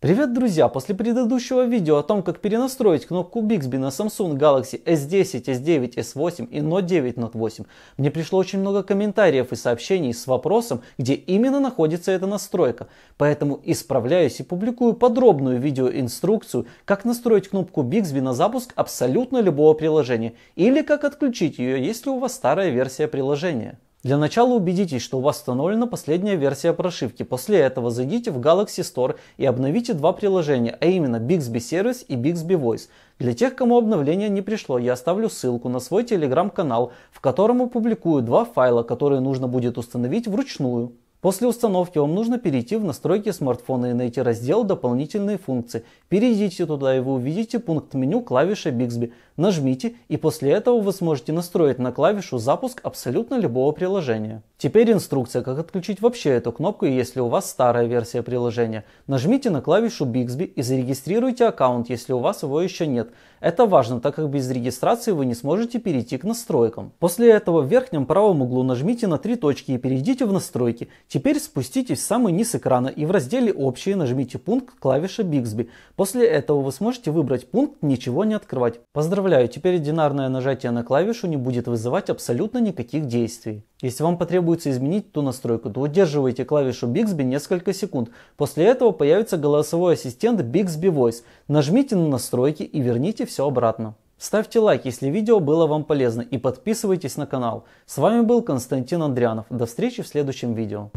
Привет, друзья! После предыдущего видео о том, как перенастроить кнопку Bixby на Samsung Galaxy S10, S9, S8 и Note 9 Note 8, мне пришло очень много комментариев и сообщений с вопросом, где именно находится эта настройка. Поэтому исправляюсь и публикую подробную видеоинструкцию, как настроить кнопку Bixby на запуск абсолютно любого приложения или как отключить ее, если у вас старая версия приложения. Для начала убедитесь, что у вас установлена последняя версия прошивки. После этого зайдите в Galaxy Store и обновите два приложения, а именно Bixby Service и Bixby Voice. Для тех, кому обновление не пришло, я оставлю ссылку на свой телеграм-канал, в котором опубликую два файла, которые нужно будет установить вручную. После установки вам нужно перейти в настройки смартфона и найти раздел «Дополнительные функции». Перейдите туда и вы увидите пункт меню клавиши Bixby. Нажмите и после этого вы сможете настроить на клавишу запуск абсолютно любого приложения. Теперь инструкция, как отключить вообще эту кнопку, если у вас старая версия приложения. Нажмите на клавишу Bixby и зарегистрируйте аккаунт, если у вас его еще нет. Это важно, так как без регистрации вы не сможете перейти к настройкам. После этого в верхнем правом углу нажмите на три точки и перейдите в настройки. Теперь спуститесь в самый низ экрана и в разделе «Общие» нажмите пункт клавиша Bixby. После этого вы сможете выбрать пункт «Ничего не открывать». Поздравляю, теперь одинарное нажатие на клавишу не будет вызывать абсолютно никаких действий. Если вам потребуется требуется изменить ту настройку, то удерживайте клавишу Bixby несколько секунд. После этого появится голосовой ассистент Bixby Voice. Нажмите на настройки и верните все обратно. Ставьте лайк, если видео было вам полезно и подписывайтесь на канал. С вами был Константин Андрянов. До встречи в следующем видео.